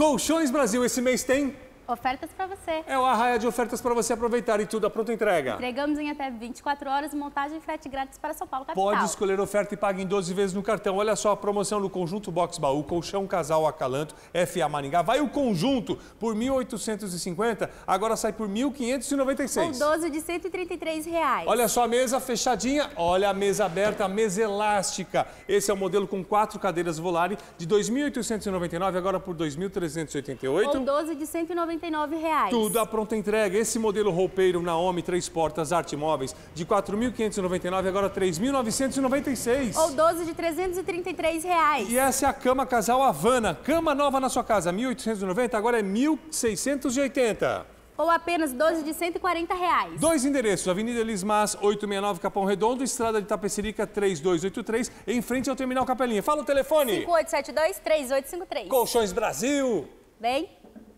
Colchões Brasil, esse mês tem Ofertas para você. É o Arraia de ofertas para você aproveitar e tudo a pronta entrega. Entregamos em até 24 horas, montagem e frete grátis para São Paulo capital. Pode escolher oferta e pague em 12 vezes no cartão. Olha só a promoção no conjunto Box Baú, colchão casal Acalanto, FA Maringá. Vai o conjunto por 1.850, agora sai por 1.596. Ou 12 de 133 reais. Olha só a mesa fechadinha, olha a mesa aberta, a mesa elástica. Esse é o modelo com quatro cadeiras Volare de 2.899, agora por 2.388. Ou 12 de 199 R$ reais. Tudo à pronta entrega. Esse modelo roupeiro Naomi Três Portas Arte Móveis de R$ 4.599, agora R$ 3.996. Ou 12 de R$ reais. E essa é a cama casal Havana. Cama nova na sua casa, R$ 1.890, agora é R$ 1.680 ou apenas 12 de 140 reais. Dois endereços, Avenida Elismas, 869 Capão Redondo, Estrada de Tapecerica, 3283, em frente ao Terminal Capelinha. Fala o telefone. 5872-3853. Colchões Brasil. Bem...